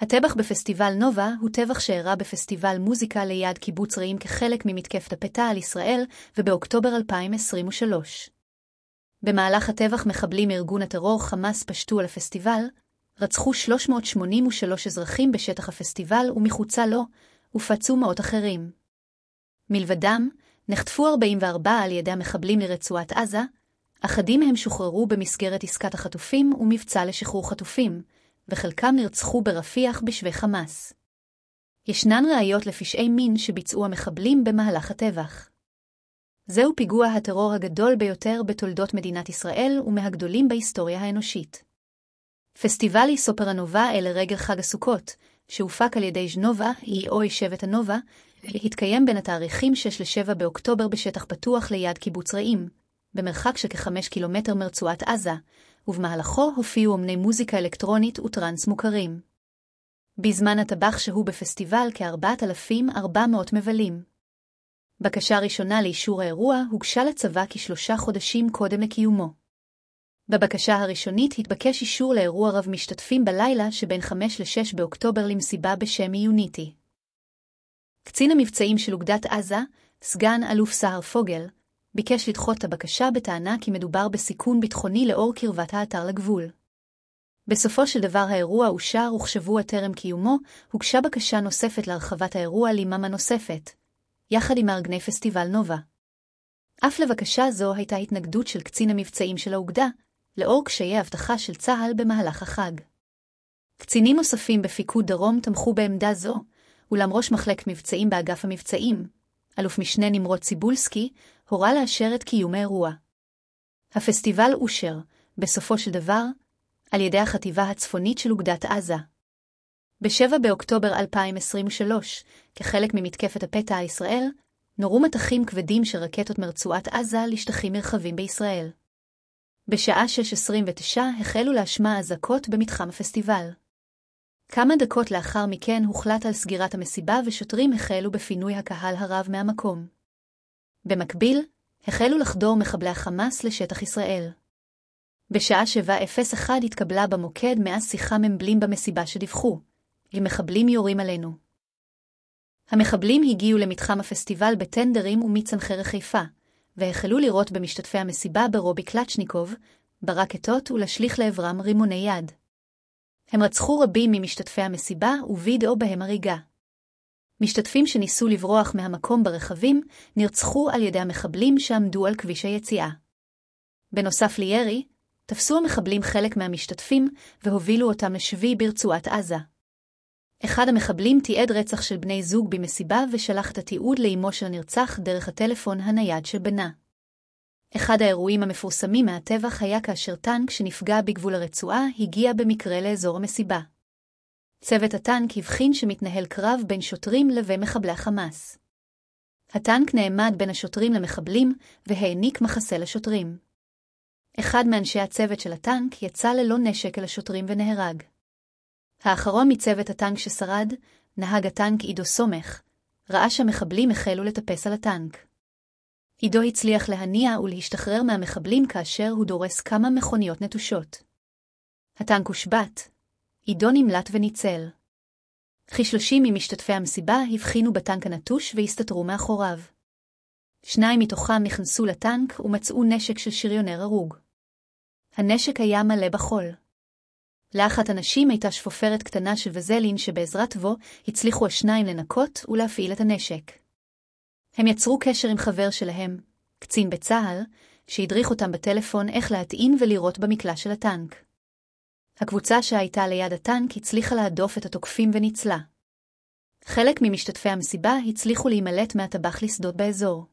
הטבח בפסטיבל נובה הוא טבח שאירע בפסטיבל מוזיקה ליד קיבוץ רעים כחלק ממתקפת הפתע על ישראל, ובאוקטובר 2023. במהלך הטבח מחבלים מארגון הטרור חמאס פשטו על הפסטיבל, רצחו 383 אזרחים בשטח הפסטיבל ומחוצה לו, ופצו מאות אחרים. מלבדם, נחטפו 44 על ידי המחבלים לרצועת עזה, אחדים מהם שוחררו במסגרת עסקת החטופים ומבצע לשחרור חטופים, וחלקם נרצחו ברפיח בשבי חמאס. ישנן ראיות לפשעי מין שביצעו המחבלים במהלך הטבח. זהו פיגוע הטרור הגדול ביותר בתולדות מדינת ישראל ומהגדולים בהיסטוריה האנושית. פסטיבלי סופרנובה אל רגל חג הסוכות, שהופק על ידי ז'נובה, היא או ישבת הנובה, התקיים בין התאריכים 6 ל-7 באוקטובר בשטח פתוח ליד קיבוץ רעים, במרחק של כ-5 קילומטר מרצועת עזה, ובמהלכו הופיעו אמני מוזיקה אלקטרונית וטראנס מוכרים. בזמן הטבח שהו בפסטיבל כ-4,400 מבלים. בקשה ראשונה לאישור האירוע הוגשה לצבא כשלושה חודשים קודם לקיומו. בבקשה הראשונית התבקש אישור לאירוע רב משתתפים בלילה שבין 5 ל-6 באוקטובר למסיבה בשם יוניטי. קצין המבצעים של אוגדת עזה, סגן אלוף סהר פוגל, ביקש לדחות את הבקשה בטענה כי מדובר בסיכון ביטחוני לאור קרבת האתר לגבול. בסופו של דבר האירוע אושר וכשבוע טרם קיומו, הוגשה בקשה נוספת להרחבת האירוע ליממה נוספת, יחד עם מארגני פסטיבל נובה. אף לבקשה זו הייתה התנגדות של קצין המבצעים של האוגדה, לאור קשיי אבטחה של צה"ל במהלך החג. קצינים נוספים בפיקוד דרום תמכו בעמדה זו, אולם ראש מחלק מבצעים באגף המבצעים, אלוף משנה נמרוד ציבולסקי, הורה לאשר את קיום האירוע. הפסטיבל אושר, בסופו של דבר, על ידי החטיבה הצפונית של אוגדת עזה. ב-7 באוקטובר 2023, כחלק ממתקפת הפתע הישראל, נורו מתחים כבדים של רקטות מרצועת עזה לשטחים מרחבים בישראל. בשעה 6.29 החלו להשמע אזעקות במתחם הפסטיבל. כמה דקות לאחר מכן הוחלט על סגירת המסיבה ושוטרים החלו בפינוי הקהל הרב מהמקום. במקביל, החלו לחדור מחבלי החמאס לשטח ישראל. בשעה 7:01 התקבלה במוקד מאה שיחה ממבלים במסיבה שדיווחו, למחבלים יורים עלינו. המחבלים הגיעו למתחם הפסטיבל בטנדרים ומצנחרי חיפה, והחלו לירות במשתתפי המסיבה ברובי קלצ'ניקוב, ברקטות ולהשליך לעברם רימוני יד. הם רצחו רבים ממשתתפי המסיבה, ווידאו בהם הריגה. משתתפים שניסו לברוח מהמקום ברכבים נרצחו על ידי המחבלים שעמדו על כביש היציאה. בנוסף לירי, תפסו המחבלים חלק מהמשתתפים והובילו אותם לשבי ברצועת עזה. אחד המחבלים תיעד רצח של בני זוג במסיבה ושלח את התיעוד לאמו של הנרצח דרך הטלפון הנייד של בנה. אחד האירועים המפורסמים מהטבח היה כאשר טנק שנפגע בגבול הרצועה הגיע במקרה לאזור המסיבה. צוות הטנק הבחין שמתנהל קרב בין שוטרים לבין מחבלי החמאס. הטנק נעמד בין השוטרים למחבלים, והעניק מחסה לשוטרים. אחד מאנשי הצוות של הטנק יצא ללא נשק אל השוטרים ונהרג. האחרון מצוות הטנק ששרד, נהג הטנק עידו סומך, ראה שהמחבלים החלו לטפס על הטנק. עידו הצליח להניע ולהשתחרר מהמחבלים כאשר הוא דורס כמה מכוניות נטושות. הטנק הושבת, עידו נמלט וניצל. כשלושים ממשתתפי המסיבה הבחינו בטנק הנטוש והסתתרו מאחוריו. שניים מתוכם נכנסו לטנק ומצאו נשק של שריונר הרוג. הנשק היה מלא בחול. לאחת הנשים הייתה שפופרת קטנה של וזלין שבעזרת בו הצליחו השניים לנקות ולהפעיל את הנשק. הם יצרו קשר עם חבר שלהם, קצין בצה"ל, שהדריך אותם בטלפון איך להטעין ולירות במקלע של הטנק. הקבוצה שהייתה ליד הטנק הצליחה להדוף את התוקפים וניצלה. חלק ממשתתפי המסיבה הצליחו להימלט מהטבח לשדות באזור.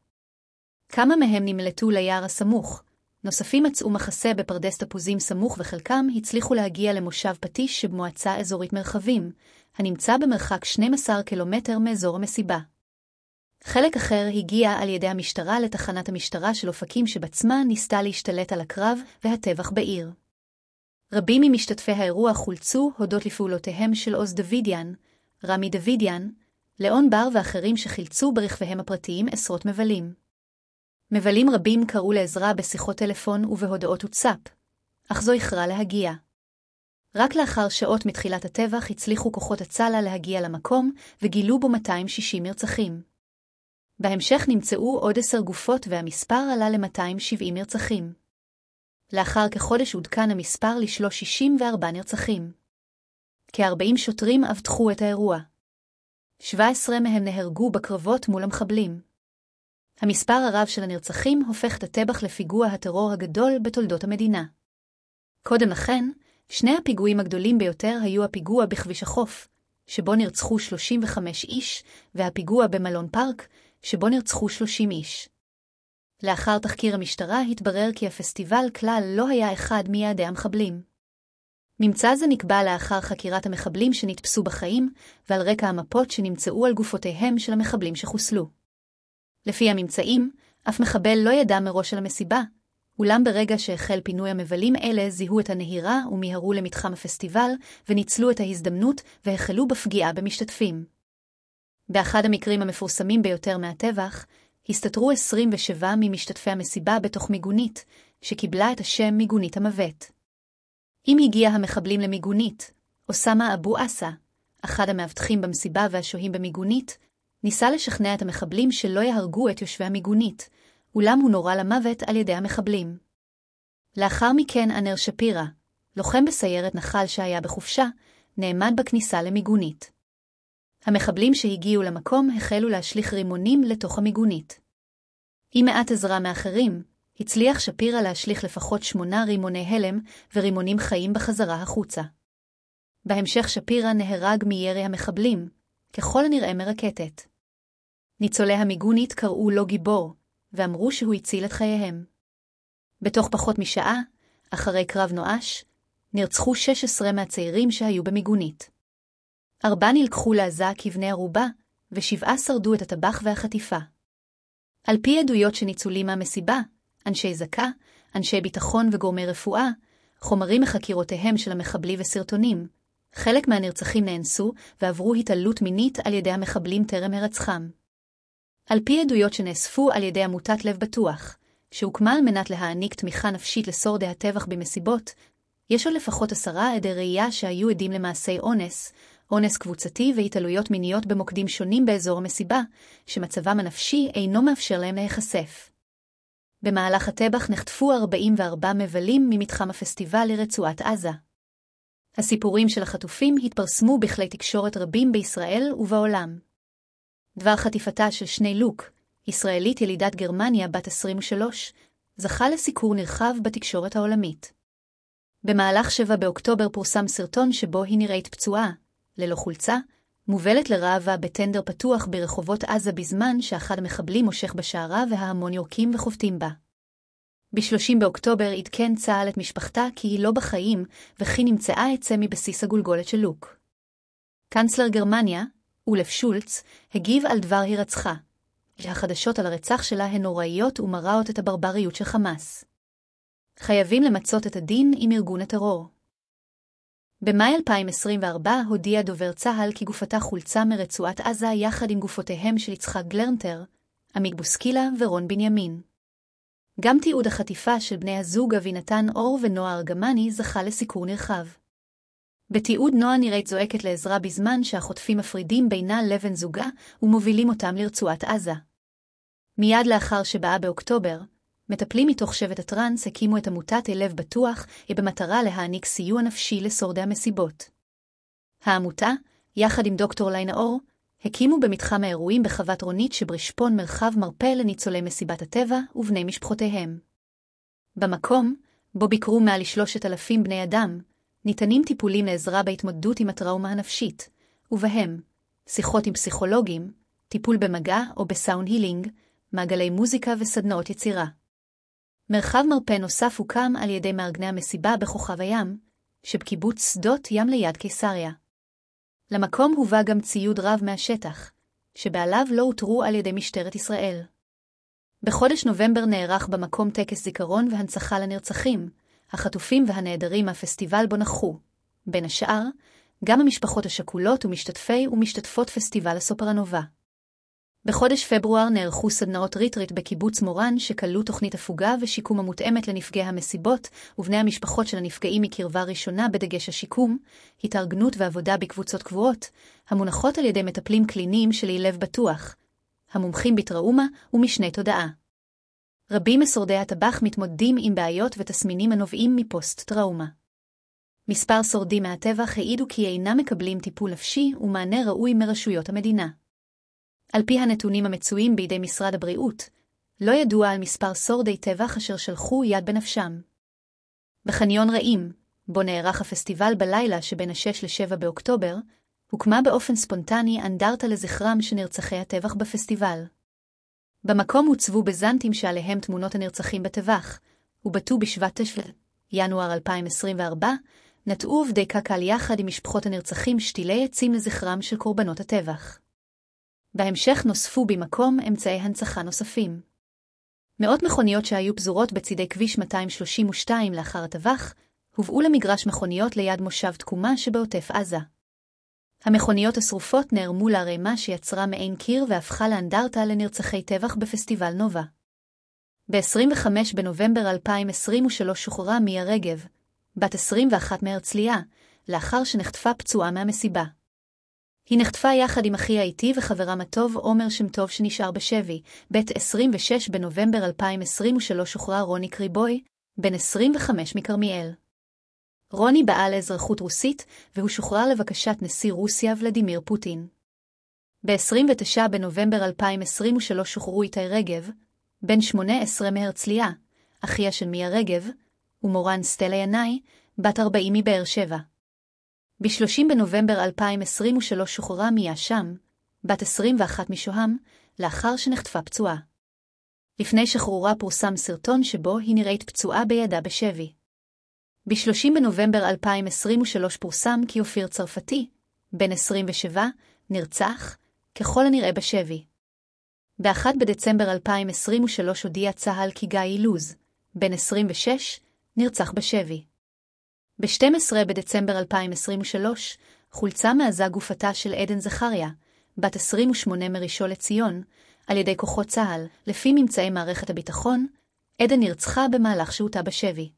כמה מהם נמלטו ליער הסמוך, נוספים מצאו מחסה בפרדס תפוזים סמוך וחלקם הצליחו להגיע למושב פטיש שבמועצה אזורית מרחבים, הנמצא במרחק 12 קילומטר מאזור המסיבה. חלק אחר הגיע על ידי המשטרה לתחנת המשטרה של אופקים שבעצמה ניסתה להשתלט על הקרב והטבח בעיר. רבים ממשתתפי האירוע חולצו הודות לפעולותיהם של עוז דוידיאן, רמי דוידיאן, לאון בר ואחרים שחילצו ברכביהם הפרטיים עשרות מבלים. מבלים רבים קראו לעזרה בשיחות טלפון ובהודעות וואטסאפ, אך זו איחרה להגיע. רק לאחר שעות מתחילת הטבח הצליחו כוחות הצלה להגיע למקום, וגילו בו 260 מרצחים. בהמשך נמצאו עוד עשר גופות והמספר עלה ל-270 מרצחים. לאחר כחודש עודכן המספר ל-364 נרצחים. כ-40 שוטרים אבטחו את האירוע. 17 מהם נהרגו בקרבות מול המחבלים. המספר הרב של הנרצחים הופך את הטבח לפיגוע הטרור הגדול בתולדות המדינה. קודם לכן, שני הפיגועים הגדולים ביותר היו הפיגוע בכביש החוף, שבו נרצחו 35 איש, והפיגוע במלון פארק, שבו נרצחו 30 איש. לאחר תחקיר המשטרה התברר כי הפסטיבל כלל לא היה אחד מיעדי המחבלים. ממצא זה נקבע לאחר חקירת המחבלים שנתפסו בחיים, ועל רקע המפות שנמצאו על גופותיהם של המחבלים שחוסלו. לפי הממצאים, אף מחבל לא ידע מראש על המסיבה, אולם ברגע שהחל פינוי המבלים אלה זיהו את הנהירה ומיהרו למתחם הפסטיבל, וניצלו את ההזדמנות והחלו בפגיעה במשתתפים. באחד המקרים המפורסמים ביותר מהטבח, הסתתרו 27 ממשתתפי המסיבה בתוך מיגונית, שקיבלה את השם מיגונית המוות. אם הגיע המחבלים למיגונית, אוסאמה אבו עסה, אחד המאבטחים במסיבה והשוהים במיגונית, ניסה לשכנע את המחבלים שלא יהרגו את יושבי המיגונית, אולם הוא נורה למוות על ידי המחבלים. לאחר מכן אנר שפירא, לוחם בסיירת נחל שהיה בחופשה, נעמד בכניסה למיגונית. המחבלים שהגיעו למקום החלו להשליך רימונים לתוך המיגונית. עם מעט עזרה מאחרים, הצליח שפירא להשליך לפחות שמונה רימוני הלם ורימונים חיים בחזרה החוצה. בהמשך שפירא נהרג מירי המחבלים, ככל הנראה מרקטת. ניצולי המיגונית קראו לו גיבור, ואמרו שהוא הציל את חייהם. בתוך פחות משעה, אחרי קרב נואש, נרצחו 16 מהצעירים שהיו במיגונית. ארבע נלקחו לעזה כבני ערובה, ושבעה שרדו את הטבח והחטיפה. על פי עדויות שניצולים מהמסיבה, אנשי זקה, אנשי ביטחון וגורמי רפואה, חומרים מחקירותיהם של המחבלים וסרטונים, חלק מהנרצחים נאנסו ועברו התעללות מינית על ידי המחבלים טרם הרצחם. על פי עדויות שנאספו על ידי עמותת לב בטוח, שהוקמה על מנת להעניק תמיכה נפשית לשורדי הטבח במסיבות, יש עוד לפחות עשרה עדי ראייה שהיו עדים למעשי אונס, אונס קבוצתי והתעלויות מיניות במוקדים שונים באזור המסיבה, שמצבם הנפשי אינו מאפשר להם להיחשף. במהלך הטבח נחטפו 44 מבלים ממתחם הפסטיבל לרצועת עזה. הסיפורים של החטופים התפרסמו בכלי תקשורת רבים בישראל ובעולם. דבר חטיפתה של שני לוק, ישראלית ילידת גרמניה בת 23, זכה לסיקור נרחב בתקשורת העולמית. במהלך 7 באוקטובר פורסם סרטון שבו היא נראית פצועה, ללא חולצה, מובלת לראווה בטנדר פתוח ברחובות עזה בזמן שאחד המחבלים מושך בשערה וההמון יורקים וחובטים בה. ב-30 באוקטובר עדכן צה"ל את משפחתה כי היא לא בחיים, וכי נמצאה עצה מבסיס הגולגולת של לוק. קנצלר גרמניה, אולף שולץ, הגיב על דבר הירצחה. שהחדשות על הרצח שלה הן נוראיות ומראות את הברבריות של חמאס. חייבים למצות את הדין עם ארגון הטרור. במאי 2024 הודיע דובר צה"ל כי גופתה חולצה מרצועת עזה יחד עם גופותיהם של יצחק גלרנטר, עמית בוסקילה ורון בנימין. גם תיעוד החטיפה של בני הזוג אבינתן אור ונועה ארגמני זכה לסיקור נרחב. בתיעוד נועה נראית זועקת לעזרה בזמן שהחוטפים מפרידים בינה לבן זוגה ומובילים אותם לרצועת עזה. מיד לאחר שבאה באוקטובר, מטפלים מתוך שבט הטראנס הקימו את עמותת "אל לב בטוח", היא במטרה להעניק סיוע נפשי לשורדי המסיבות. העמותה, יחד עם דוקטור ליינה אור, הקימו במתחם האירועים בחוות רונית שברשפון מרחב מרפא לניצולי מסיבת הטבע ובני משפחותיהם. במקום, בו ביקרו מעל לשלושת אלפים בני אדם, ניתנים טיפולים לעזרה בהתמודדות עם הטראומה הנפשית, ובהם שיחות עם פסיכולוגים, טיפול במגע או בסאונד הילינג, מעגלי מוזיקה וסדנאות יצירה. מרחב מרפא נוסף הוקם על ידי מארגני המסיבה בכוכב הים, שבקיבוץ שדות ים ליד קיסריה. למקום הובא גם ציוד רב מהשטח, שבעליו לא אותרו על ידי משטרת ישראל. בחודש נובמבר נערך במקום טקס זיכרון והנצחה לנרצחים, החטופים והנעדרים מהפסטיבל בו נכחו, בין השאר, גם המשפחות השכולות ומשתתפי ומשתתפות פסטיבל הסופרנובה. בחודש פברואר נערכו סדנאות ריטריט בקיבוץ מורן שכללו תוכנית הפוגה ושיקום המותאמת לנפגעי המסיבות ובני המשפחות של הנפגעים מקרבה ראשונה בדגש השיקום, התארגנות ועבודה בקבוצות קבועות, המונחות על ידי מטפלים קליניים של אי לב בטוח, המומחים בטראומה ומשנה תודעה. רבים משורדי הטבח מתמודדים עם בעיות ותסמינים הנובעים מפוסט-טראומה. מספר שורדים מהטבח העידו כי אינם מקבלים טיפול נפשי ומענה ראוי מרשויות המדינה. על פי הנתונים המצויים בידי משרד הבריאות, לא ידוע על מספר שורדי טבח אשר שלחו יד בנפשם. בחניון רעים, בו נערך הפסטיבל בלילה שבין ה-6 ל-7 באוקטובר, הוקמה באופן ספונטני אנדרטה לזכרם של נרצחי הטבח בפסטיבל. במקום הוצבו בזנטים שעליהם תמונות הנרצחים בטבח, ובתו בשבט תשווה, ינואר 2024, נטעו עובדי קק"ל יחד עם משפחות הנרצחים שתילי עצים לזכרם של קורבנות הטבח. בהמשך נוספו במקום אמצעי הנצחה נוספים. מאות מכוניות שהיו פזורות בצידי כביש 232 לאחר הטבח, הובאו למגרש מכוניות ליד מושב תקומה שבעוטף עזה. המכוניות השרופות נערמו לערימה שיצרה מעין קיר והפכה לאנדרטה לנרצחי טבח בפסטיבל נובה. ב-25 בנובמבר 2023 שוחררה מיה רגב, בת 21 מהרצליה, לאחר שנחטפה פצועה מהמסיבה. היא נחטפה יחד עם אחיה איתי וחברם הטוב עומר שם טוב שנשאר בשבי. בית 26 בנובמבר 2023 שוחרר רוני קריבוי, בן 25 מכרמיאל. רוני בעל לאזרחות רוסית, והוא שוחרר לבקשת נשיא רוסיה ולדימיר פוטין. ב-29 בנובמבר 2023 שוחררו איתי רגב, בן 18 מהרצליה, אחיה של מיה רגב, ומורן סטלה ינאי, בת 40 מבאר שבע. ב-30 בנובמבר 2023 שוחררה מיה שם, בת 21 משוהם, לאחר שנחטפה פצועה. לפני שחרורה פורסם סרטון שבו היא נראית פצועה בידה בשבי. ב-30 בנובמבר 2023 פורסם כי אופיר צרפתי, בן 27, נרצח, ככל הנראה בשבי. ב-1 בדצמבר 2023 הודיע צה"ל כי גיא אילוז, בן 26, נרצח בשבי. ב-12 בדצמבר 2023 חולצה מעזה גופתה של עדן זכריה, בת 28 מראשו לציון, על ידי כוחות צה"ל, לפי ממצאי מערכת הביטחון, עדן נרצחה במהלך שהותה בשבי.